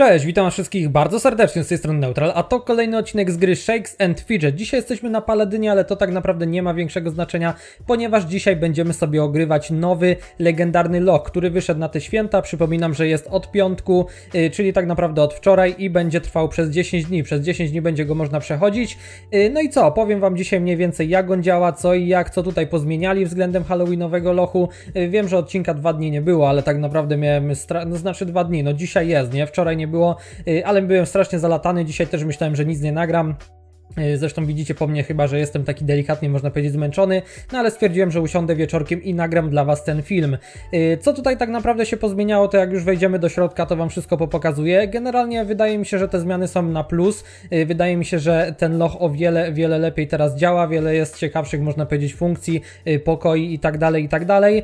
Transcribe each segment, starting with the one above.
Cześć, witam wszystkich bardzo serdecznie z tej strony Neutral, a to kolejny odcinek z gry Shakes and Fidget. Dzisiaj jesteśmy na Paladynie, ale to tak naprawdę nie ma większego znaczenia, ponieważ dzisiaj będziemy sobie ogrywać nowy, legendarny log, który wyszedł na te święta. Przypominam, że jest od piątku, yy, czyli tak naprawdę od wczoraj i będzie trwał przez 10 dni. Przez 10 dni będzie go można przechodzić. Yy, no i co, powiem Wam dzisiaj mniej więcej jak on działa, co i jak, co tutaj pozmieniali względem halloweenowego lochu. Yy, wiem, że odcinka dwa dni nie było, ale tak naprawdę miałem, no, znaczy dwa dni, no dzisiaj jest, nie? Wczoraj nie było, y, ale byłem strasznie zalatany, dzisiaj też myślałem, że nic nie nagram. E, zresztą widzicie po mnie chyba, że jestem taki delikatnie, można powiedzieć, zmęczony, no ale stwierdziłem, że usiądę wieczorkiem i nagram dla Was ten film. E, co tutaj tak naprawdę się pozmieniało, to jak już wejdziemy do środka, to Wam wszystko popokazuję. Generalnie wydaje mi się, że te zmiany są na plus. E, wydaje mi się, że ten loch o wiele, wiele lepiej teraz działa, wiele jest ciekawszych, można powiedzieć, funkcji, pokoi i tak dalej, i tak dalej.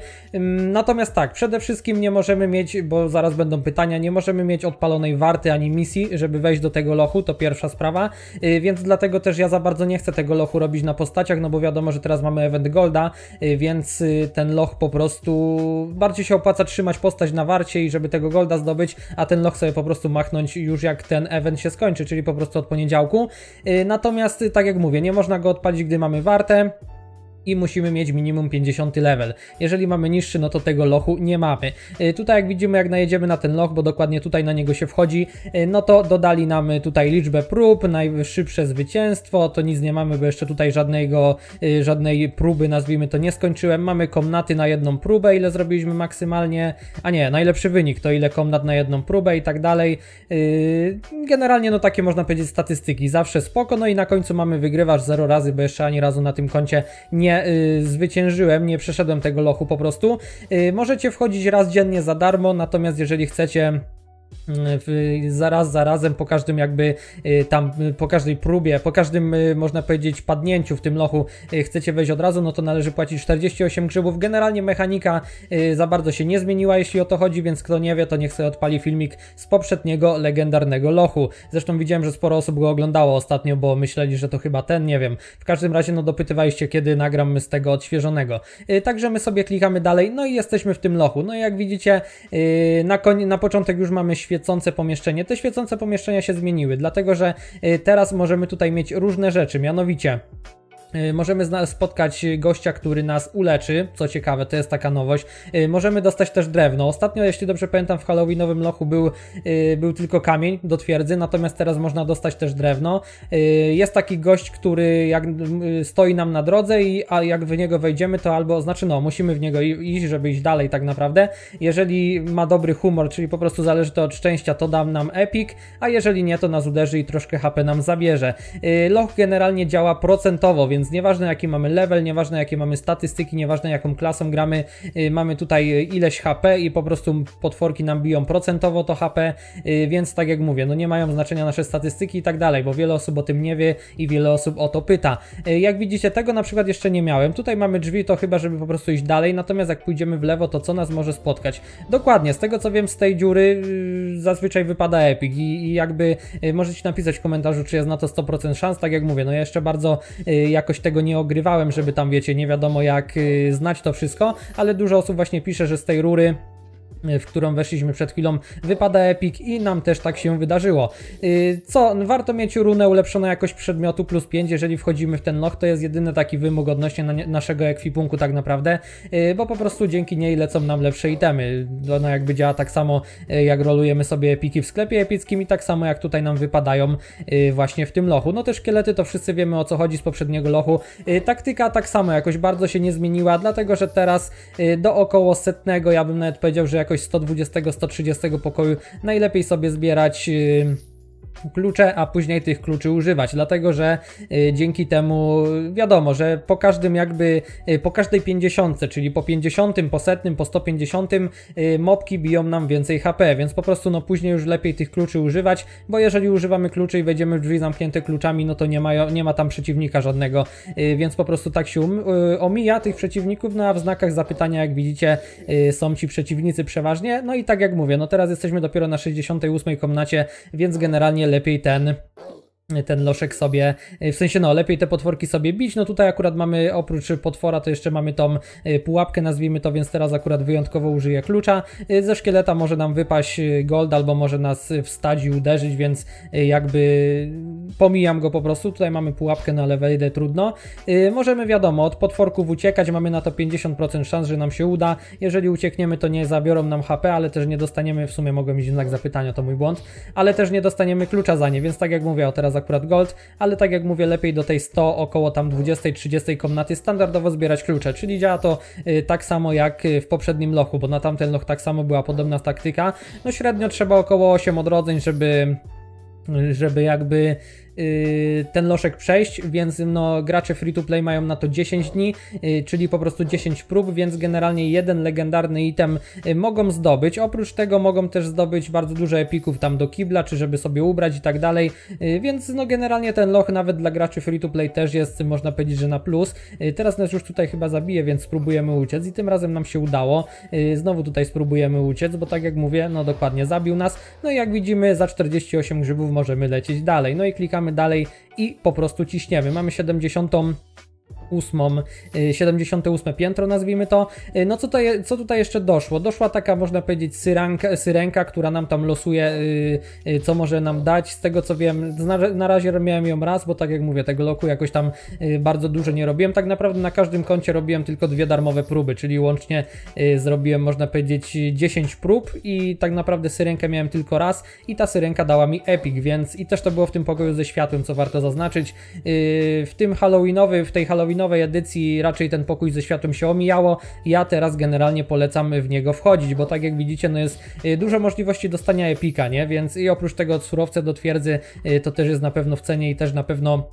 Natomiast tak, przede wszystkim nie możemy mieć, bo zaraz będą pytania, nie możemy mieć odpalonej warty ani misji, żeby wejść do tego lochu, to pierwsza sprawa, więc dlatego dlatego też ja za bardzo nie chcę tego lochu robić na postaciach, no bo wiadomo, że teraz mamy event golda, y, więc y, ten loch po prostu bardziej się opłaca trzymać postać na warcie i żeby tego golda zdobyć, a ten loch sobie po prostu machnąć już jak ten event się skończy, czyli po prostu od poniedziałku. Y, natomiast tak jak mówię, nie można go odpalić, gdy mamy wartę i musimy mieć minimum 50 level. Jeżeli mamy niższy, no to tego lochu nie mamy. E, tutaj jak widzimy, jak najedziemy na ten loch, bo dokładnie tutaj na niego się wchodzi, e, no to dodali nam e, tutaj liczbę prób, najszybsze zwycięstwo, to nic nie mamy, bo jeszcze tutaj żadnego, żadnej próby, nazwijmy to, nie skończyłem. Mamy komnaty na jedną próbę, ile zrobiliśmy maksymalnie, a nie, najlepszy wynik to ile komnat na jedną próbę i tak dalej. Generalnie no takie można powiedzieć statystyki, zawsze spoko, no i na końcu mamy wygrywasz 0 razy, bo jeszcze ani razu na tym koncie nie y, zwyciężyłem, nie przeszedłem tego lochu po prostu. Y, możecie wchodzić raz dziennie za darmo, natomiast jeżeli chcecie zaraz zarazem po każdym jakby y, tam, po każdej próbie, po każdym y, można powiedzieć padnięciu w tym lochu y, chcecie wejść od razu, no to należy płacić 48 grzybów. Generalnie mechanika za bardzo się nie zmieniła, jeśli o to chodzi, więc kto nie wie, to niech sobie odpali filmik z poprzedniego legendarnego lochu. Zresztą widziałem, że sporo osób go oglądało ostatnio, bo myśleli, że to chyba ten, nie wiem. W każdym razie, no dopytywaliście, kiedy nagram z tego odświeżonego. Także my sobie klikamy dalej, no i jesteśmy w tym lochu. No i jak widzicie, na, na początek już mamy świetny świecące pomieszczenie. Te świecące pomieszczenia się zmieniły, dlatego że y, teraz możemy tutaj mieć różne rzeczy, mianowicie E, możemy spotkać gościa, który nas uleczy, co ciekawe, to jest taka nowość. E, możemy dostać też drewno. Ostatnio, jeśli dobrze pamiętam, w Halloweenowym lochu był, e, był tylko kamień do twierdzy, natomiast teraz można dostać też drewno. Jest taki gość, który jak stoi nam na drodze i a jak w niego wejdziemy, to albo, znaczy no, musimy w niego iść, żeby iść dalej tak naprawdę. Jeżeli ma dobry humor, czyli po prostu zależy to od szczęścia, to dam nam epic, a jeżeli nie, to nas uderzy i troszkę HP nam zabierze. Loch generalnie działa procentowo, więc więc nieważne jaki mamy level, nieważne jakie mamy statystyki, nieważne jaką klasą gramy, y, mamy tutaj y, ileś HP i po prostu potworki nam biją procentowo to HP, y, więc tak jak mówię, no nie mają znaczenia nasze statystyki i tak dalej, bo wiele osób o tym nie wie i wiele osób o to pyta. Jak widzicie, tego na przykład jeszcze nie miałem. Tutaj mamy drzwi, to chyba, żeby po prostu iść dalej, natomiast jak pójdziemy w lewo, to co nas może spotkać? Dokładnie, z tego co wiem, z tej dziury zazwyczaj wypada Epic i, i jakby możecie napisać w komentarzu, czy jest na to 100% szans, tak jak mówię, no ja jeszcze bardzo jakoś jakoś tego nie ogrywałem, żeby tam wiecie, nie wiadomo jak y, znać to wszystko, ale dużo osób właśnie pisze, że z tej rury w którą weszliśmy przed chwilą, wypada Epic i nam też tak się wydarzyło. Y, co, warto mieć runę ulepszoną jakość przedmiotu plus 5, jeżeli wchodzimy w ten loch, to jest jedyny taki wymóg odnośnie na naszego ekwipunku tak naprawdę, y, bo po prostu dzięki niej lecą nam lepsze itemy. Ona jakby działa tak samo y, jak rolujemy sobie epiki w sklepie epickim i tak samo jak tutaj nam wypadają właśnie w tym lochu. No też szkielety to wszyscy wiemy o co chodzi z poprzedniego lochu. Taktyka tak samo jakoś bardzo się nie zmieniła, dlatego że teraz do około setnego, ja bym nawet powiedział, że jak jakoś 120-130 pokoju najlepiej sobie zbierać... Yy, klucze, a później tych kluczy używać, dlatego że y, dzięki temu wiadomo, że po każdym jakby, y, po każdej 50, czyli po 50, po setnym, po 150 y, mopki biją nam więcej HP, więc po prostu no później już lepiej tych kluczy używać, bo jeżeli używamy kluczy i wejdziemy w drzwi zamknięte kluczami, no to nie ma, nie ma tam przeciwnika żadnego, więc po prostu tak się um, omija tych przeciwników, no a w znakach zapytania jak widzicie są ci przeciwnicy przeważnie, no i tak jak mówię, no teraz jesteśmy dopiero na 68 komnacie, więc generalnie zdecydowanie lepiej ten ten loszek sobie, e, w sensie no lepiej te potworki sobie bić, no tutaj akurat mamy oprócz potwora to jeszcze mamy tą e, pułapkę nazwijmy to, więc teraz akurat wyjątkowo użyję klucza, e, ze szkieleta może nam wypaść gold albo może nas wstać i uderzyć, więc jakby pomijam go po prostu, tutaj mamy pułapkę no ale wejdę trudno, możemy wiadomo od potworków uciekać, mamy na to 50% szans, że nam się uda, jeżeli uciekniemy to nie zabiorą nam HP, ale też nie dostaniemy, w sumie mogłem mieć jednak zapytania, to mój błąd, ale też nie dostaniemy klucza za nie, więc tak jak mówię, o teraz jest akurat gold, ale tak jak mówię, lepiej do tej 100, około tam 20-30 komnaty standardowo zbierać klucze, czyli działa to y, tak samo jak y, w poprzednim lochu, bo na tamten loch tak samo była podobna taktyka. No średnio trzeba około 8 odrodzeń, żeby y, żeby jakby Y, ten loszek przejść, więc no, gracze free to play mają na to 10 dni, y, czyli po prostu 10 prób, więc generalnie jeden legendarny item y, mogą zdobyć. Oprócz tego mogą też zdobyć bardzo dużo epików tam do kibla, czy żeby sobie ubrać i tak dalej, więc no generalnie ten loch nawet dla graczy free to play też jest, można powiedzieć, że na plus. Teraz nas już tutaj chyba zabije, więc spróbujemy uciec i tym razem nam się udało. Znowu tutaj spróbujemy uciec, bo tak jak mówię, no dokładnie zabił nas. No i jak widzimy za 48 grzybów możemy lecieć dalej. No i klikamy dalej i po prostu ciśniemy. Mamy 70 78, 78 y, piętro nazwijmy to. Y, no co, to je, co tutaj jeszcze doszło? Doszła taka można powiedzieć syranka, syrenka, która nam tam losuje y, co może nam dać. Z tego co wiem, na razie miałem ją raz, bo tak jak mówię, tego loku jakoś tam bardzo dużo nie robiłem. Tak naprawdę na każdym koncie robiłem tylko dwie darmowe próby, czyli łącznie zrobiłem można powiedzieć 10 prób i tak naprawdę syrenkę miałem tylko raz i ta syrenka dała mi epic, więc i też to było w tym pokoju ze światłem, co warto zaznaczyć. W tym Halloweenowy, w tej Halloween nowej edycji raczej ten pokój ze światłem się omijało. Ja teraz generalnie polecam w niego wchodzić, bo tak jak widzicie, no jest y, dużo możliwości dostania epika, nie? Więc i oprócz tego od surowca do twierdzy y, to też jest na pewno w cenie i też na pewno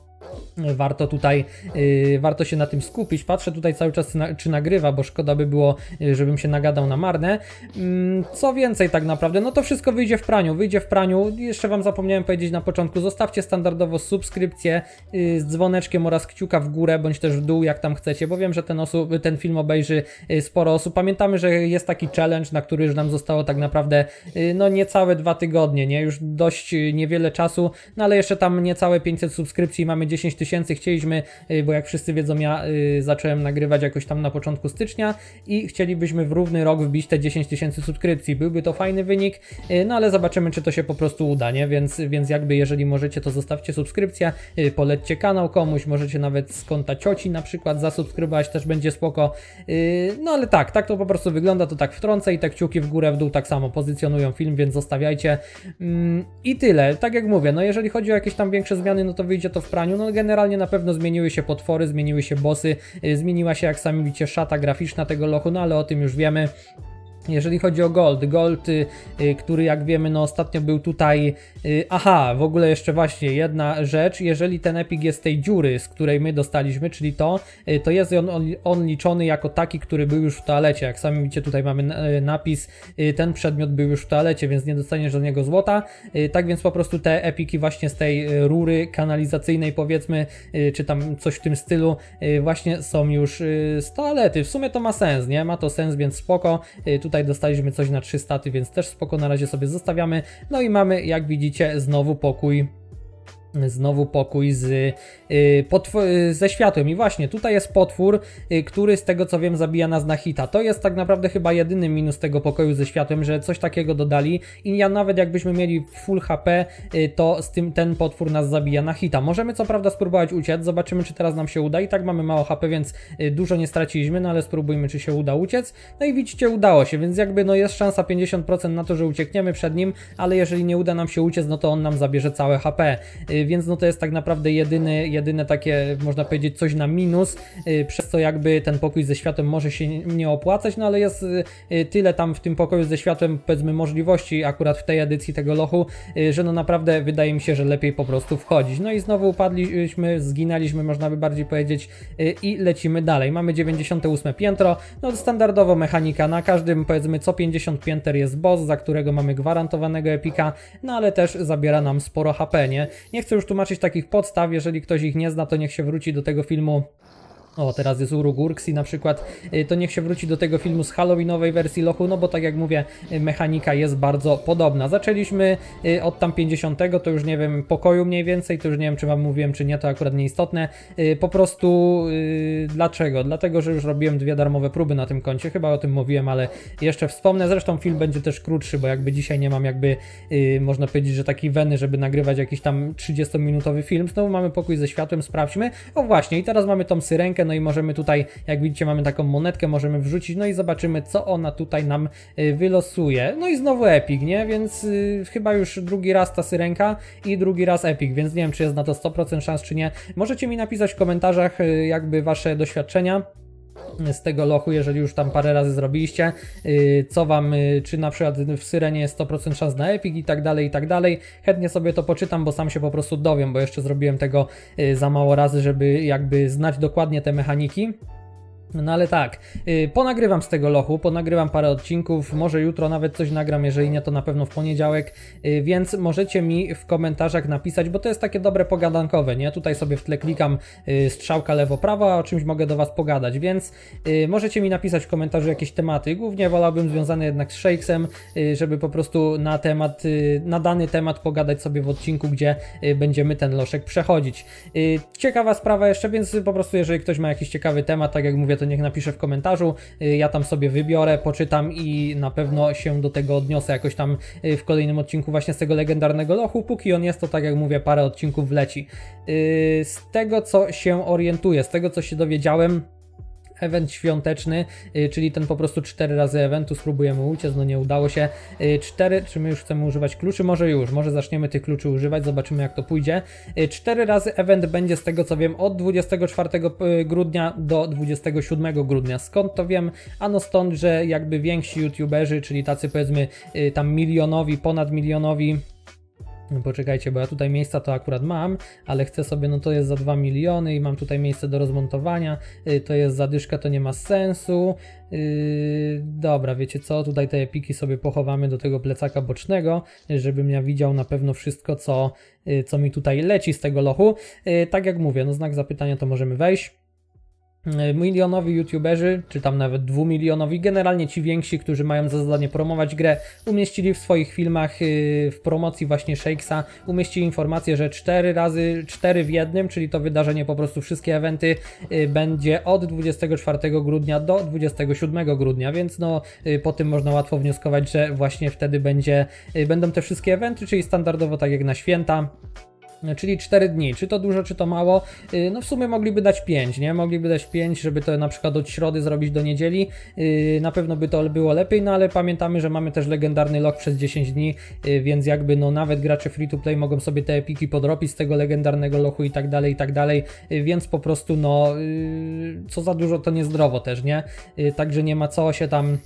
warto tutaj, yy, warto się na tym skupić. Patrzę tutaj cały czas, na, czy nagrywa, bo szkoda by było, y, żebym się nagadał na marne. Yy, co więcej tak naprawdę, no to wszystko wyjdzie w praniu, wyjdzie w praniu. Jeszcze Wam zapomniałem powiedzieć na początku, zostawcie standardowo subskrypcję y, z dzwoneczkiem oraz kciuka w górę, bądź też w dół, jak tam chcecie, bo wiem, że ten, osób, ten film obejrzy y, sporo osób. Pamiętamy, że jest taki challenge, na który już nam zostało tak naprawdę, no niecałe dwa tygodnie, nie? Już dość niewiele czasu, no ale jeszcze tam niecałe 500 subskrypcji mamy 10 10 tysięcy chcieliśmy, y, bo jak wszyscy wiedzą, ja y, zacząłem nagrywać jakoś tam na początku stycznia i chcielibyśmy w równy rok wbić te 10 tysięcy subskrypcji. Byłby to fajny wynik, y, no ale zobaczymy, czy to się po prostu uda, nie? Więc, więc jakby, jeżeli możecie, to zostawcie subskrypcję, polećcie kanał komuś, możecie nawet z konta cioci na przykład zasubskrybować, też będzie spoko. No ale tak, tak to po prostu wygląda, to tak wtrącę i te kciuki w górę, w dół tak samo pozycjonują film, więc zostawiajcie. Mm, I tyle, tak jak mówię, no jeżeli chodzi o jakieś tam większe zmiany, no to wyjdzie to w praniu, no generalnie na pewno zmieniły się potwory, zmieniły się bossy, y, zmieniła się jak sami widzicie szata graficzna tego lochu, no ale o tym już wiemy. Jeżeli chodzi o Gold, Gold, y, y, który jak wiemy, no ostatnio był tutaj. Y, aha, w ogóle jeszcze właśnie jedna rzecz. Jeżeli ten Epic jest tej dziury, z której my dostaliśmy, czyli to, to jest on, on, liczony jako taki, który był już w toalecie. Jak sami widzicie, tutaj mamy napis, ten przedmiot był już w toalecie, więc nie dostaniesz niego złota. Tak więc po prostu te epiki właśnie z tej rury kanalizacyjnej, powiedzmy, czy tam coś w tym stylu, właśnie są już z toalety. W sumie to ma sens, nie? Ma to sens, więc spoko. Tutaj Tutaj dostaliśmy coś na 3 staty, więc też spoko na razie sobie zostawiamy. No i mamy, jak widzicie, znowu pokój znowu pokój z, y, potw- y, ze światłem. I właśnie tutaj jest potwór, y, który z tego co wiem zabija nas na hita. To jest tak naprawdę chyba jedyny minus tego pokoju ze światłem, że coś takiego dodali i ja nawet jakbyśmy mieli full HP, y, to z tym ten potwór nas zabija na hita. Możemy co prawda spróbować uciec, zobaczymy czy teraz nam się uda. I tak mamy mało HP, więc y, dużo nie straciliśmy, no ale spróbujmy czy się uda uciec. No i widzicie, udało się, więc jakby no jest szansa 50% na to, że uciekniemy przed nim, ale jeżeli nie uda nam się uciec, no to on nam zabierze całe HP y, Y, więc no to jest tak naprawdę jedyny, jedyne takie, można powiedzieć, coś na minus, y, przez co jakby ten pokój ze światem może się nie opłacać, no ale jest y, tyle tam w tym pokoju ze światem, powiedzmy, możliwości akurat w tej edycji tego lochu, że no naprawdę wydaje mi się, że lepiej po prostu wchodzić. No i znowu upadliśmy, zginęliśmy, można by bardziej powiedzieć, i lecimy dalej. Mamy 98 piętro, no standardowo mechanika, na każdym powiedzmy co 50 pięter jest boss, za którego mamy gwarantowanego epika, no ale też zabiera nam sporo HP, nie? Nie chcę już tłumaczyć takich podstaw, jeżeli ktoś ich nie zna, to niech się wróci do tego filmu o, teraz jest urugurksi, na przykład y, to niech się wróci do tego filmu z Halloweenowej wersji Lochu, no bo tak jak mówię, y, mechanika jest bardzo podobna. Zaczęliśmy y, od tam 50, to już nie wiem, pokoju mniej więcej, to już nie wiem, czy wam mówiłem, czy nie, to akurat nieistotne. Po prostu dlaczego? Dlatego, że już robiłem dwie darmowe próby na tym koncie, chyba o tym mówiłem, ale jeszcze wspomnę. Zresztą film będzie też krótszy, bo jakby dzisiaj nie mam jakby, można powiedzieć, że takiej weny, żeby nagrywać jakiś tam 30-minutowy film. Znowu mamy pokój ze światłem, sprawdźmy. O właśnie, i teraz mamy tą syrenkę, monetkę, no i możemy tutaj, jak widzicie, mamy taką monetkę, możemy wrzucić, no i zobaczymy, co ona tutaj nam y, wylosuje. No i znowu Epic, nie? Więc y, chyba już drugi raz ta syrenka i drugi raz Epic, więc nie wiem, czy jest na to 100% szans, czy nie. Możecie mi napisać w komentarzach y, jakby wasze doświadczenia z tego lochu, jeżeli już tam parę razy zrobiliście, yy, co wam, yy, czy na przykład w Syrenie jest 100% szans na Epic i tak dalej, i tak dalej. Chętnie sobie to poczytam, bo sam się po prostu dowiem, bo jeszcze zrobiłem tego yy, za mało razy, żeby jakby znać dokładnie te mechaniki. No ale tak, y, ponagrywam z tego lochu, ponagrywam parę odcinków, może jutro nawet coś nagram, jeżeli nie to na pewno w poniedziałek, y, więc możecie mi w komentarzach napisać, bo to jest takie dobre pogadankowe, nie? Tutaj sobie w tle klikam y, strzałka lewo-prawo, a o czymś mogę do Was pogadać, więc możecie mi napisać w komentarzu jakieś tematy, głównie wolałbym związane jednak z Shakesem, żeby po prostu na temat, na dany temat pogadać sobie w odcinku, gdzie będziemy ten loszek przechodzić. Ciekawa sprawa jeszcze, więc po prostu jeżeli ktoś ma jakiś ciekawy temat, tak jak mówię, to niech napisze w komentarzu. Y, ja tam sobie wybiorę, poczytam i na pewno się do tego odniosę jakoś tam y, w kolejnym odcinku właśnie z tego legendarnego lochu. Póki on jest, to tak jak mówię, parę odcinków wleci. Y, z tego co się orientuję, z tego co się dowiedziałem, event świąteczny, y, czyli ten po prostu 4 razy eventu, spróbujemy uciec, no nie udało się. 4, y, czy my już chcemy używać kluczy? Może już, może zaczniemy tych kluczy używać, zobaczymy jak to pójdzie. 4 y, razy event będzie z tego co wiem od 24 grudnia do 27 grudnia. Skąd to wiem? Ano stąd, że jakby więksi youtuberzy, czyli tacy powiedzmy tam milionowi, ponad milionowi no poczekajcie, bo ja tutaj miejsca to akurat mam, ale chcę sobie, no to jest za 2 miliony i mam tutaj miejsce do rozmontowania, y, to jest zadyszka, to nie ma sensu. Yy, dobra, wiecie co, tutaj te epiki sobie pochowamy do tego plecaka bocznego, żebym ja widział na pewno wszystko, co, y, co mi tutaj leci z tego lochu. Yy, tak jak mówię, no znak zapytania to możemy wejść. E, milionowi youtuberzy, czy tam nawet dwumilionowi, generalnie ci więksi, którzy mają za zadanie promować grę, umieścili w swoich filmach y, w promocji właśnie Shakesa, umieścili informację, że 4 razy 4 w jednym, czyli to wydarzenie po prostu wszystkie eventy y, będzie od 24 grudnia do 27 grudnia, więc no y, po tym można łatwo wnioskować, że właśnie wtedy będzie, będą te wszystkie eventy, czyli standardowo tak jak na święta czyli 4 dni. Czy to dużo, czy to mało? Y, no w sumie mogliby dać 5, nie? Mogliby dać 5, żeby to na przykład od środy zrobić do niedzieli. Y, na pewno by to było lepiej, no ale pamiętamy, że mamy też legendarny lock przez 10 dni, y, więc jakby no nawet gracze free to play mogą sobie te epiki podrobić z tego legendarnego lochu i tak dalej, i tak dalej, więc po prostu no co za dużo to niezdrowo też, nie? Także nie ma co się tam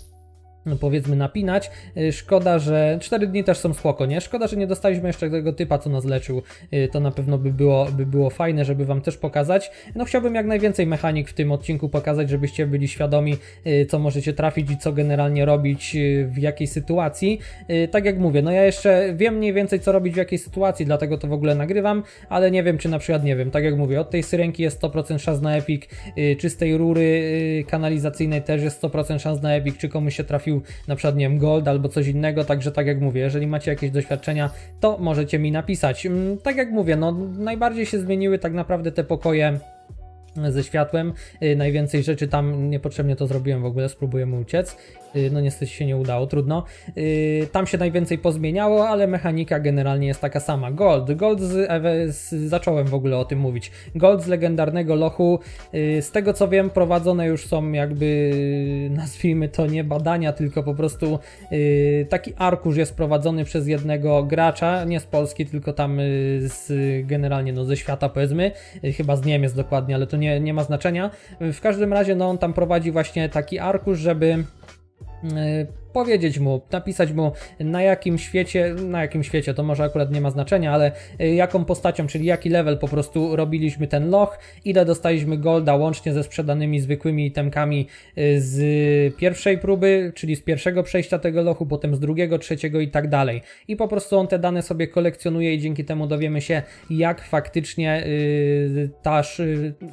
no, powiedzmy napinać. Y, szkoda, że 4 dni też są spoko, nie? Szkoda, że nie dostaliśmy jeszcze tego typa, co nas leczył. Y, to na pewno by było, by było fajne, żeby wam też pokazać. No chciałbym jak najwięcej mechanik w tym odcinku pokazać, żebyście byli świadomi, y, co możecie trafić i co generalnie robić w jakiej sytuacji. Tak jak mówię, no ja jeszcze wiem mniej więcej, co robić w jakiej sytuacji, dlatego to w ogóle nagrywam, ale nie wiem, czy na przykład, nie wiem, tak jak mówię, od tej syrenki jest 100% szans na epic, czy z tej rury kanalizacyjnej też jest 100% szans na epic, czy komuś się trafił robił na przykład, nie wiem, gold albo coś innego, także tak jak mówię, jeżeli macie jakieś doświadczenia, to możecie mi napisać. Mm, tak jak mówię, no najbardziej się zmieniły tak naprawdę te pokoje ze światłem. Y, najwięcej rzeczy tam niepotrzebnie to zrobiłem w ogóle, spróbujemy uciec. Y, no niestety się nie udało, trudno. Y, tam się najwięcej pozmieniało, ale mechanika generalnie jest taka sama. Gold, Gold z, e z, zacząłem w ogóle o tym mówić. Gold z legendarnego lochu, z tego co wiem prowadzone już są jakby, nazwijmy to nie badania, tylko po prostu taki arkusz jest prowadzony przez jednego gracza, nie z Polski, tylko tam z, generalnie no, ze świata powiedzmy, chyba z Niemiec dokładnie, ale to nie nie, nie ma znaczenia. W każdym razie no, on tam prowadzi właśnie taki arkusz, żeby y, powiedzieć mu, napisać mu na jakim świecie, na jakim świecie to może akurat nie ma znaczenia, ale e, jaką postacią, czyli jaki level po prostu robiliśmy ten loch, ile dostaliśmy golda łącznie ze sprzedanymi zwykłymi itemkami e, z pierwszej próby, czyli z pierwszego przejścia tego lochu, potem z drugiego, trzeciego i tak dalej. I po prostu on te dane sobie kolekcjonuje i dzięki temu dowiemy się jak faktycznie yy,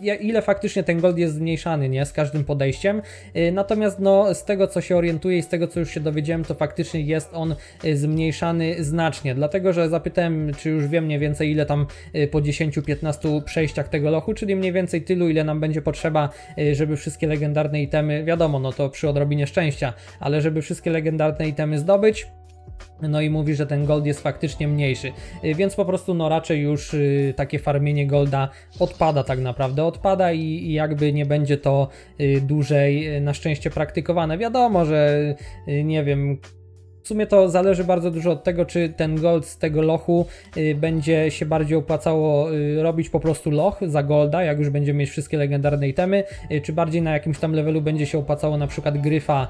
yy, ile faktycznie ten gold jest zmniejszany, nie, z każdym podejściem. Yy, natomiast no z tego co się orientuję i z tego co już już się dowiedziałem, to faktycznie jest on y, zmniejszany znacznie, dlatego że zapytałem, czy już wiem mniej więcej ile tam y, po 10-15 przejściach tego lochu, czyli mniej więcej tylu, ile nam będzie potrzeba, y, żeby wszystkie legendarne itemy, wiadomo, no to przy odrobinie szczęścia, ale żeby wszystkie legendarne itemy zdobyć, no i mówi, że ten gold jest faktycznie mniejszy, y, więc po prostu no raczej już y, takie farmienie golda odpada tak naprawdę, odpada i jakby nie będzie to y, dłużej na szczęście praktykowane. Wiadomo, że nie wiem, w sumie to zależy bardzo dużo od tego, czy ten gold z tego lochu y, będzie się bardziej opłacało y, robić po prostu loch za golda, jak już będziemy mieć wszystkie legendarne itemy, y, czy bardziej na jakimś tam levelu będzie się opłacało na przykład gryfa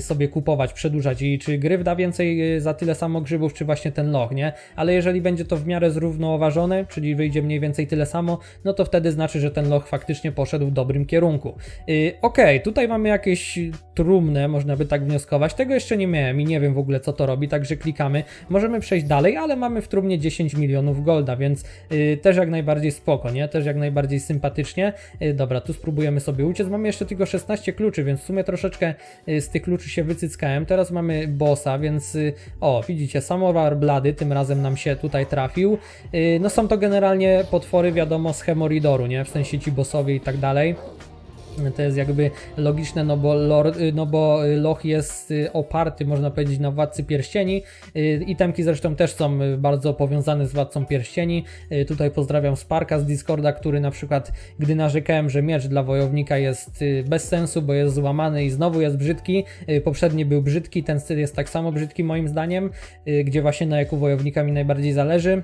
sobie kupować, przedłużać i czy gryf da więcej za tyle samo grzybów, czy właśnie ten loch, nie? Ale jeżeli będzie to w miarę zrównoważone, czyli wyjdzie mniej więcej tyle samo, no to wtedy znaczy, że ten loch faktycznie poszedł w dobrym kierunku. Okej, okay, tutaj mamy jakieś trumne, można by tak wnioskować, tego jeszcze nie miałem i nie wiem w ogóle ogóle co to robi, także klikamy. Możemy przejść dalej, ale mamy w trumnie 10 milionów golda, więc yy, też jak najbardziej spoko, nie? Też jak najbardziej sympatycznie. Yy, dobra, tu spróbujemy sobie uciec. Mamy jeszcze tylko 16 kluczy, więc w sumie troszeczkę yy, z tych kluczy się wycyckałem. Teraz mamy bossa, więc y, o, widzicie, samowar Blady tym razem nam się tutaj trafił. Y, no są to generalnie potwory, wiadomo, z Hemoridoru, nie? W sensie ci bossowie i tak dalej. To jest jakby logiczne, no bo, Lord, y, no bo y, Loch jest y, oparty, można powiedzieć, na Władcy Pierścieni. Itemki zresztą też są bardzo powiązane z Władcą Pierścieni. Tutaj pozdrawiam Sparka z Discorda, który na przykład, gdy narzekałem, że miecz dla wojownika jest bez sensu, bo jest złamany i znowu jest brzydki, poprzedni był brzydki, ten styl jest tak samo brzydki moim zdaniem, gdzie właśnie na jaku wojownika mi najbardziej zależy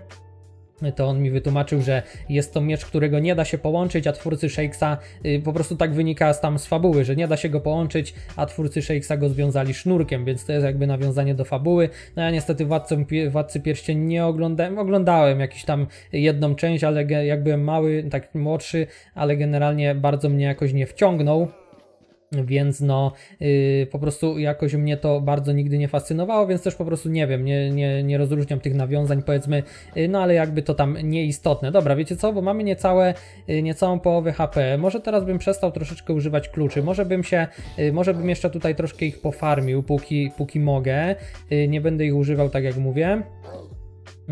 to on mi wytłumaczył, że jest to miecz, którego nie da się połączyć, a twórcy Shakesa y, po prostu tak wynika tam z fabuły, że nie da się go połączyć, a twórcy Shakesa go związali sznurkiem, więc to jest jakby nawiązanie do fabuły. No ja niestety Władcą, Władcy Pierścień nie oglądałem, oglądałem jakiś tam jedną część, ale jak byłem mały, tak młodszy, ale generalnie bardzo mnie jakoś nie wciągnął więc no, yy, po prostu jakoś mnie to bardzo nigdy nie fascynowało, więc też po prostu nie wiem, nie, nie, nie rozróżniam tych nawiązań, powiedzmy, yy, no ale jakby to tam nieistotne. Dobra, wiecie co, bo mamy niecałe, yy, niecałą połowę HP. Może teraz bym przestał troszeczkę używać kluczy, może bym się, y, może bym jeszcze tutaj troszkę ich pofarmił, póki, póki mogę. Y, nie będę ich używał, tak jak mówię.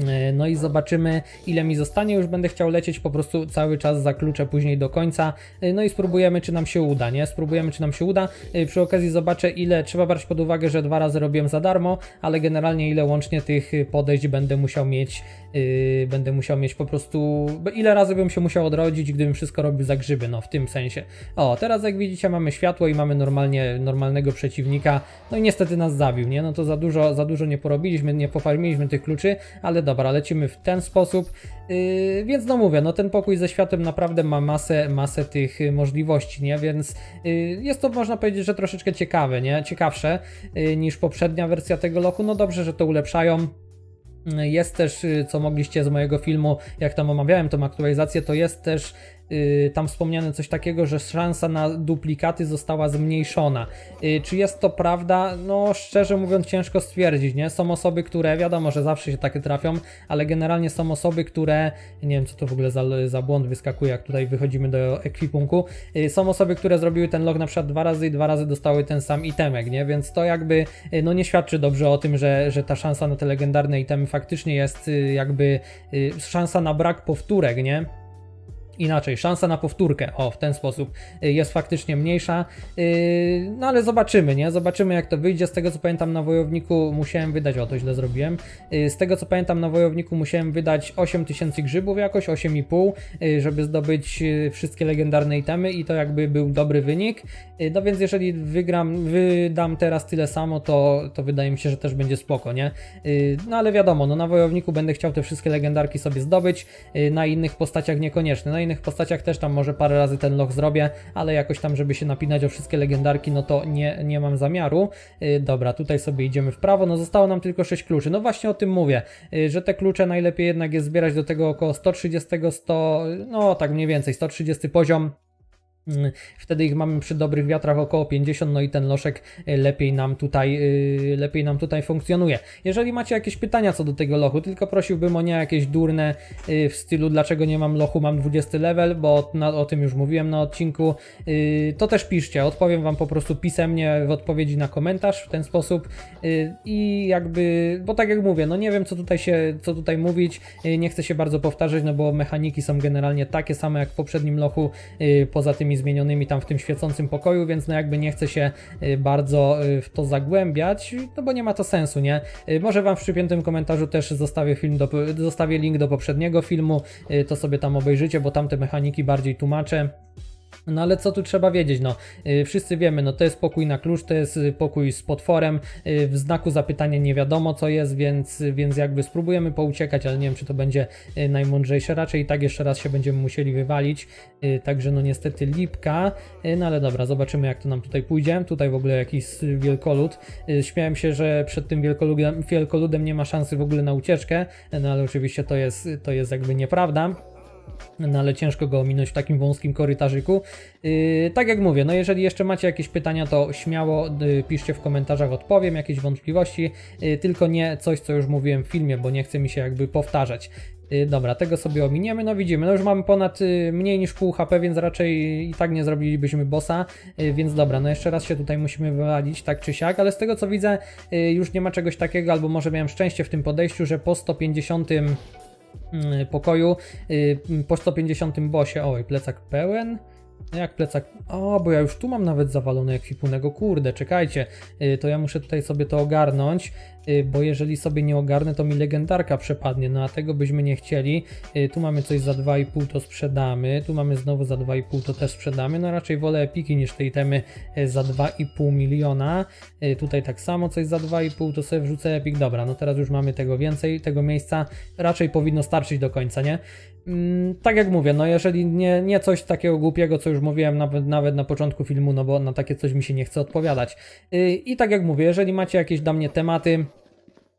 E, no i zobaczymy, ile mi zostanie. Już będę chciał lecieć po prostu cały czas za klucze później do końca. E, no i spróbujemy, czy nam się uda, nie? Spróbujemy, czy nam się uda. E, przy okazji zobaczę, ile trzeba brać pod uwagę, że dwa razy robiłem za darmo, ale generalnie ile łącznie tych podejść będę musiał mieć. Yy, będę musiał mieć po prostu. Ile razy bym się musiał odrodzić, gdybym wszystko robił za grzyby, no w tym sensie. O, teraz jak widzicie, mamy światło i mamy normalnie normalnego przeciwnika. No i niestety nas zabił, nie? No to za dużo, za dużo nie porobiliśmy, nie pofarmiliśmy tych kluczy, ale do dobra, lecimy w ten sposób. Yy, więc no mówię, no ten pokój ze światem naprawdę ma masę, masę tych y, możliwości, nie? Więc yy, jest to można powiedzieć, że troszeczkę ciekawe, nie? Ciekawsze yy, niż poprzednia wersja tego lochu. No dobrze, że to ulepszają. Jest też, y, co mogliście z mojego filmu, jak tam omawiałem tą aktualizację, to jest też Y, tam wspomniane coś takiego, że szansa na duplikaty została zmniejszona. Y, czy jest to prawda? No, szczerze mówiąc, ciężko stwierdzić, nie? Są osoby, które, wiadomo, że zawsze się takie trafią, ale generalnie są osoby, które, nie wiem co to w ogóle za, za błąd wyskakuje, jak tutaj wychodzimy do ekwipunku, y, są osoby, które zrobiły ten log na przykład dwa razy i dwa razy dostały ten sam itemek, nie? Więc to jakby, no nie świadczy dobrze o tym, że, że ta szansa na te legendarne itemy faktycznie jest jakby szansa na brak powtórek, nie? inaczej, szansa na powtórkę, o w ten sposób, y, jest faktycznie mniejsza. Y, no ale zobaczymy, nie? Zobaczymy jak to wyjdzie. Z tego co pamiętam na wojowniku musiałem wydać, o to źle zrobiłem. Y, z tego co pamiętam na wojowniku musiałem wydać 8000 grzybów jakoś, 8,5, żeby zdobyć wszystkie legendarne itemy i to jakby był dobry wynik. No więc jeżeli wygram, wydam teraz tyle samo, to, to wydaje mi się, że też będzie spoko, nie? No ale wiadomo, no na wojowniku będę chciał te wszystkie legendarki sobie zdobyć, na innych postaciach niekoniecznie. Na no innych kolejnych postaciach też tam może parę razy ten loch zrobię, ale jakoś tam, żeby się napinać o wszystkie legendarki, no to nie, nie mam zamiaru. Y, dobra, tutaj sobie idziemy w prawo, no zostało nam tylko 6 kluczy. No właśnie o tym mówię, y, że te klucze najlepiej jednak jest zbierać do tego około 130, 100, no tak mniej więcej, 130 poziom Mm, wtedy ich mamy przy dobrych wiatrach około 50, no i ten loszek e, lepiej nam tutaj, e, lepiej nam tutaj funkcjonuje. Jeżeli macie jakieś pytania co do tego lochu, tylko prosiłbym o nie jakieś durne e, w stylu dlaczego nie mam lochu, mam 20 level, bo o tym już mówiłem na odcinku. To też piszcie, odpowiem Wam po prostu pisemnie w odpowiedzi na komentarz w ten sposób i jakby, bo tak jak mówię, no nie wiem co tutaj się, co tutaj mówić, nie chcę się bardzo powtarzać, no bo mechaniki są generalnie takie same jak w poprzednim lochu, poza tym zmienionymi tam w tym świecącym pokoju, więc no jakby nie chcę się y, bardzo y, w to zagłębiać, no bo nie ma to sensu, nie? Y, może Wam w przypiętym komentarzu też zostawię, film do, zostawię link do poprzedniego filmu, to sobie tam obejrzycie, bo tamte mechaniki bardziej tłumaczę. No ale co tu trzeba wiedzieć? No, yy, wszyscy wiemy, no to jest pokój na klucz, to jest y, pokój z potworem, yy, w znaku zapytania nie wiadomo co jest, więc, więc jakby spróbujemy pouciekać, ale nie wiem czy to będzie yy, najmądrzejsze, raczej i tak jeszcze raz się będziemy musieli wywalić, y, także no niestety lipka, y, no ale dobra, zobaczymy jak to nam tutaj pójdzie, tutaj w ogóle jakiś wielkolud, śmiałem się, że przed tym wielkoludem, wielkoludem nie ma szansy w ogóle na ucieczkę, no ale oczywiście to jest, to jest jakby nieprawda no ale ciężko go ominąć w takim wąskim korytarzyku. Yy, tak jak mówię, no jeżeli jeszcze macie jakieś pytania, to śmiało yy, piszcie w komentarzach, odpowiem, jakieś wątpliwości, yy, tylko nie coś, co już mówiłem w filmie, bo nie chce mi się jakby powtarzać. Yy, dobra, tego sobie ominiemy. No widzimy, no już mamy ponad yy, mniej niż pół HP, więc raczej i tak nie zrobilibyśmy bossa, yy, więc dobra, no jeszcze raz się tutaj musimy wywalić, tak czy siak, ale z tego co widzę, już nie ma czegoś takiego, albo może miałem szczęście w tym podejściu, że po 150 Y, pokoju y, po 150 bosie. Oj, plecak pełen. Jak plecak? O, bo ja już tu mam nawet zawalony ekwipunego. Kurde, czekajcie, y, to ja muszę tutaj sobie to ogarnąć. Y, bo jeżeli sobie nie ogarnę, to mi legendarka przepadnie, no a tego byśmy nie chcieli. Y, tu mamy coś za 2,5, to sprzedamy, tu mamy znowu za 2,5, to też sprzedamy, no raczej wolę epiki niż tej temy y, za 2,5 miliona. Tutaj tak samo coś za 2,5, to sobie wrzucę epik, dobra, no teraz już mamy tego więcej, tego miejsca raczej powinno starczyć do końca, nie? Mm, tak jak mówię, no jeżeli nie, nie coś takiego głupiego, co już mówiłem nawet, nawet na początku filmu, no bo na takie coś mi się nie chce odpowiadać. I tak jak mówię, jeżeli macie jakieś dla mnie tematy,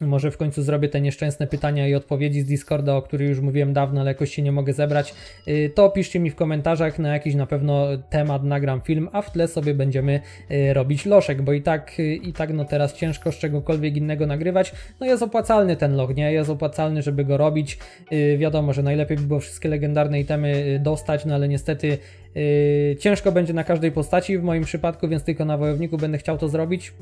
może w końcu zrobię te nieszczęsne pytania i odpowiedzi z Discorda, o których już mówiłem dawno, ale jakoś się nie mogę zebrać. Y, to piszcie mi w komentarzach, na jakiś na pewno temat nagram film, a w tle sobie będziemy y, robić loszek, bo i tak, y, i tak no teraz ciężko z czegokolwiek innego nagrywać. No jest opłacalny ten log, nie? Jest opłacalny, żeby go robić. Wiadomo, że najlepiej by było wszystkie legendarne itemy dostać, no ale niestety ciężko będzie na każdej postaci w moim przypadku, więc tylko na wojowniku będę chciał to zrobić.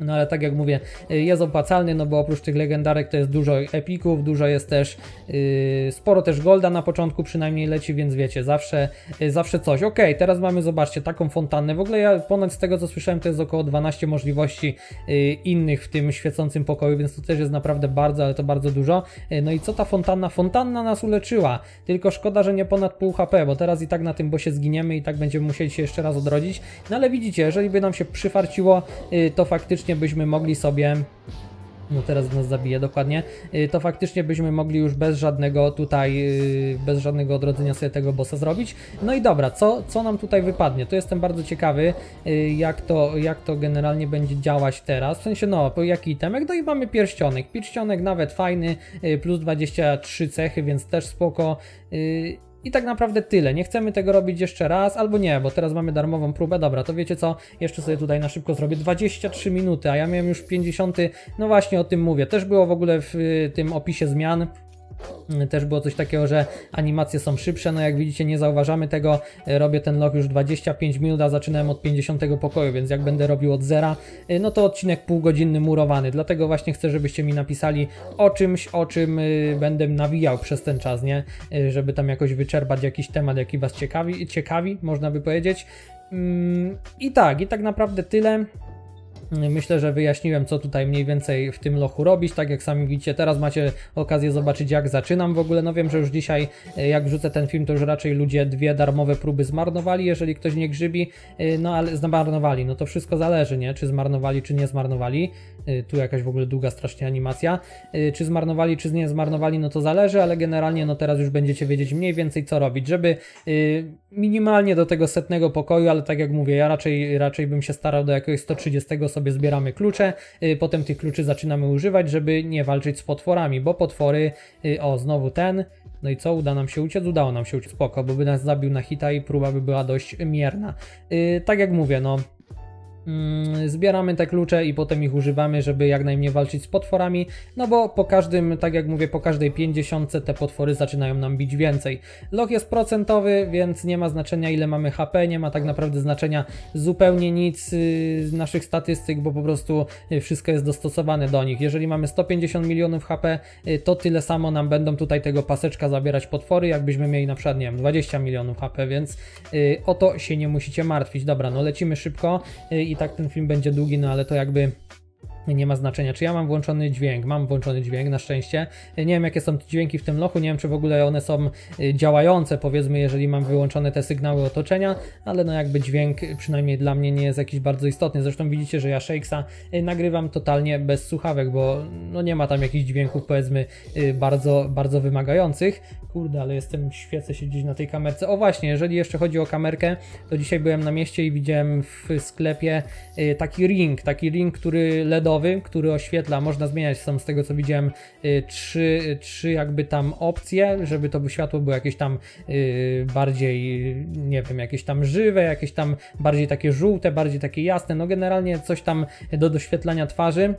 No ale tak jak mówię, y, jest opłacalny, no bo oprócz tych legendarek to jest dużo epików, dużo jest też, yy, sporo też golda na początku przynajmniej leci, więc wiecie, zawsze, yy, zawsze coś. Ok, teraz mamy, zobaczcie, taką fontannę. W ogóle ja ponad z tego co słyszałem to jest około 12 możliwości yy, innych w tym świecącym pokoju, więc to też jest naprawdę bardzo, ale to bardzo dużo. Y, no i co ta fontanna? Fontanna nas uleczyła, tylko szkoda, że nie ponad pół HP, bo teraz i tak na tym bosie zginiemy i tak będziemy musieli się jeszcze raz odrodzić. No ale widzicie, jeżeli by nam się przyfarciło, y, to faktycznie faktycznie byśmy mogli sobie no teraz nas zabije dokładnie, y, to faktycznie byśmy mogli już bez żadnego tutaj, y, bez żadnego odrodzenia sobie tego bossa zrobić. No i dobra, co, co nam tutaj wypadnie? To jestem bardzo ciekawy, y, jak to, jak to generalnie będzie działać teraz, w sensie no, jaki temek? No i mamy pierścionek, pierścionek nawet fajny, plus 23 cechy, więc też spoko. I tak naprawdę tyle. Nie chcemy tego robić jeszcze raz, albo nie, bo teraz mamy darmową próbę. Dobra, to wiecie co? Jeszcze sobie tutaj na szybko zrobię 23 minuty, a ja miałem już 50. No właśnie o tym mówię. Też było w ogóle w y, tym opisie zmian też było coś takiego, że animacje są szybsze, no jak widzicie nie zauważamy tego, e, robię ten log już 25 minut, a zaczynałem od 50 pokoju, więc jak będę robił od zera, e, no to odcinek półgodzinny murowany, dlatego właśnie chcę, żebyście mi napisali o czymś, o czym e, będę nawijał przez ten czas, nie? Żeby tam jakoś wyczerpać jakiś temat, jaki Was ciekawi, ciekawi można by powiedzieć. Mm, I tak, i tak naprawdę tyle. Myślę, że wyjaśniłem, co tutaj mniej więcej w tym lochu robić. Tak jak sami widzicie, teraz macie okazję zobaczyć, jak zaczynam w ogóle. No wiem, że już dzisiaj, e, jak wrzucę ten film, to już raczej ludzie dwie darmowe próby zmarnowali, jeżeli ktoś nie grzybi, e, no ale zmarnowali. No to wszystko zależy, nie? Czy zmarnowali, czy nie zmarnowali. E, tu jakaś w ogóle długa strasznie animacja. Czy zmarnowali, czy nie zmarnowali, no to zależy, ale generalnie no teraz już będziecie wiedzieć mniej więcej, co robić, żeby minimalnie do tego setnego pokoju, ale tak jak mówię, ja raczej, raczej bym się starał do jakiegoś 130 sobie sobie zbieramy klucze, y, potem tych kluczy zaczynamy używać, żeby nie walczyć z potworami, bo potwory, y, o znowu ten, no i co, uda nam się uciec? Udało nam się uciec, spoko, bo by nas zabił na hita i próba by była dość mierna. Y, tak jak mówię, no Mm, zbieramy te klucze i potem ich używamy, żeby jak najmniej walczyć z potworami, no bo po każdym, tak jak mówię, po każdej 50 te potwory zaczynają nam bić więcej. Lok jest procentowy, więc nie ma znaczenia ile mamy HP, nie ma tak naprawdę znaczenia zupełnie nic y, z naszych statystyk, bo po prostu y, wszystko jest dostosowane do nich. Jeżeli mamy 150 milionów HP, y, to tyle samo nam będą tutaj tego paseczka zabierać potwory, jakbyśmy mieli na przykład, nie wiem, 20 milionów HP, więc o to się nie musicie martwić. Dobra, no lecimy szybko i i tak ten film będzie długi, no ale to jakby nie ma znaczenia, czy ja mam włączony dźwięk, mam włączony dźwięk na szczęście, nie wiem jakie są dźwięki w tym lochu, nie wiem czy w ogóle one są y, działające powiedzmy, jeżeli mam wyłączone te sygnały otoczenia, ale no jakby dźwięk przynajmniej dla mnie nie jest jakiś bardzo istotny, zresztą widzicie, że ja Shakesa y, nagrywam totalnie bez słuchawek, bo no nie ma tam jakichś dźwięków powiedzmy y, bardzo, bardzo wymagających, kurde, ale jestem, świecę się gdzieś na tej kamerce, o właśnie, jeżeli jeszcze chodzi o kamerkę, to dzisiaj byłem na mieście i widziałem w sklepie taki ring, taki ring, który ledo standardowy, który oświetla, można zmieniać sam z tego co widziałem, y, trzy, trzy jakby tam opcje, żeby to światło było jakieś tam y, bardziej, nie wiem, jakieś tam żywe, jakieś tam bardziej takie żółte, bardziej takie jasne, no generalnie coś tam do doświetlania twarzy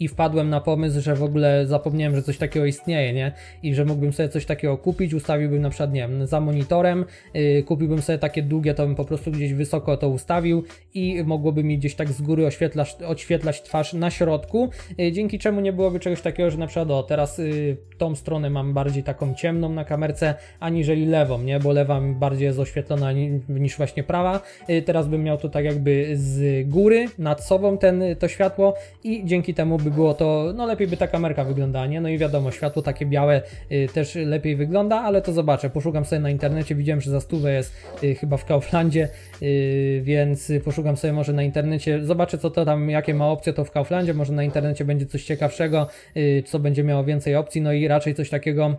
i wpadłem na pomysł, że w ogóle zapomniałem, że coś takiego istnieje, nie? I że mógłbym sobie coś takiego kupić, ustawiłbym na przykład, nie wiem, za monitorem, yy, kupiłbym sobie takie długie, to bym po prostu gdzieś wysoko to ustawił i mogłoby mi gdzieś tak z góry oświetlać, oświetlać twarz na środku, yy, dzięki czemu nie byłoby czegoś takiego, że na przykład, o, teraz yy, tą stronę mam bardziej taką ciemną na kamerce, aniżeli lewą, nie? Bo lewa bardziej jest oświetlona ni niż właśnie prawa. Y, teraz bym miał to tak jakby z góry, nad sobą ten, to światło i dzięki temu by było to, no lepiej by ta kamerka wyglądała, nie? No i wiadomo, światło takie białe y, też lepiej wygląda, ale to zobaczę, poszukam sobie na internecie, widziałem, że za stówę jest y, chyba w Kauflandzie, y, więc y, poszukam sobie może na internecie, zobaczę co to tam, jakie ma opcje to w Kauflandzie, może na internecie będzie coś ciekawszego, y, co będzie miało więcej opcji, no i raczej coś takiego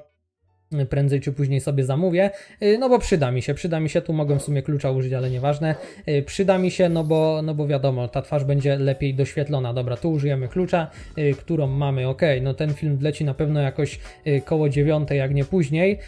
prędzej czy później sobie zamówię, y, no bo przyda mi się, przyda mi się, tu mogę w sumie klucza użyć, ale nieważne, y, przyda mi się, no bo, no bo wiadomo, ta twarz będzie lepiej doświetlona, dobra, tu użyjemy klucza, y, którą mamy, ok, no ten film leci na pewno jakoś koło dziewiątej, jak nie później,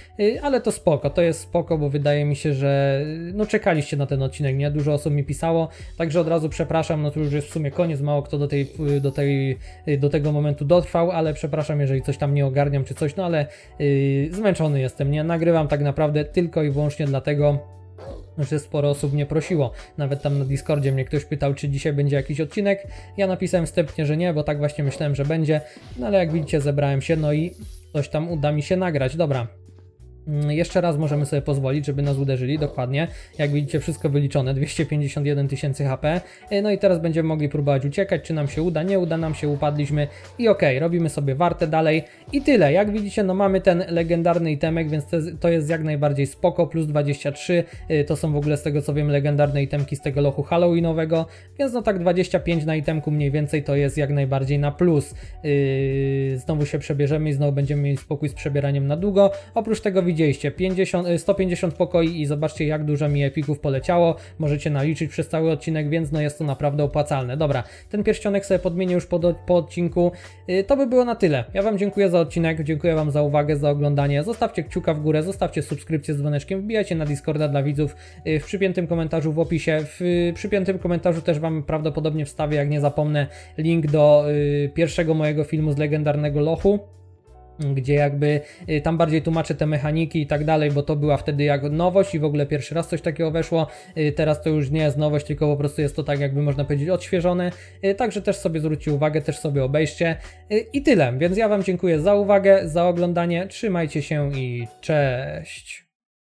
ale to spoko, to jest spoko, bo wydaje mi się, że no czekaliście na ten odcinek, nie, dużo osób mi pisało, także od razu przepraszam, no to już jest w sumie koniec, mało kto do tej, do tej, do tego momentu dotrwał, ale przepraszam, jeżeli coś tam nie ogarniam czy coś, no ale yy, zmęczony jestem, nie nagrywam tak naprawdę tylko i wyłącznie dlatego, że sporo osób mnie prosiło. Nawet tam na Discordzie mnie ktoś pytał, czy dzisiaj będzie jakiś odcinek. Ja napisałem wstępnie, że nie, bo tak właśnie myślałem, że będzie. No ale jak widzicie, zebrałem się, no i coś tam uda mi się nagrać. Dobra, Mm, jeszcze raz możemy sobie pozwolić, żeby nas uderzyli, dokładnie. Jak widzicie, wszystko wyliczone, 251 tysięcy HP. E, no i teraz będziemy mogli próbować uciekać, czy nam się uda, nie uda nam się, upadliśmy i okej, okay, robimy sobie wartę dalej. I tyle, jak widzicie, no mamy ten legendarny itemek, więc to jest jak najbardziej spoko, plus 23, e, to są w ogóle z tego co wiem legendarne itemki z tego lochu halloweenowego, więc no tak 25 na itemku mniej więcej to jest jak najbardziej na plus. E, znowu się przebierzemy i znowu będziemy mieli spokój z przebieraniem na długo. Oprócz tego widzieliście, 50, 150 y, pokoi i zobaczcie jak dużo mi epików poleciało, możecie naliczyć przez cały odcinek, więc no jest to naprawdę opłacalne. Dobra, ten pierścionek sobie podmienię już po, po odcinku. Y, to by było na tyle. Ja Wam dziękuję za odcinek, dziękuję Wam za uwagę, za oglądanie. Zostawcie kciuka w górę, zostawcie subskrypcję z dzwoneczkiem, wbijajcie na Discorda dla widzów y, w przypiętym komentarzu w opisie. W przypiętym komentarzu też Wam prawdopodobnie wstawię, jak nie zapomnę, link do pierwszego mojego filmu z legendarnego Lochu gdzie jakby y, tam bardziej tłumaczę te mechaniki i tak dalej, bo to była wtedy jak nowość i w ogóle pierwszy raz coś takiego weszło. Y, teraz to już nie jest nowość, tylko po prostu jest to tak jakby można powiedzieć odświeżone. Y, także też sobie zwróćcie uwagę, też sobie obejście. I tyle, więc ja Wam dziękuję za uwagę, za oglądanie. Trzymajcie się i cześć.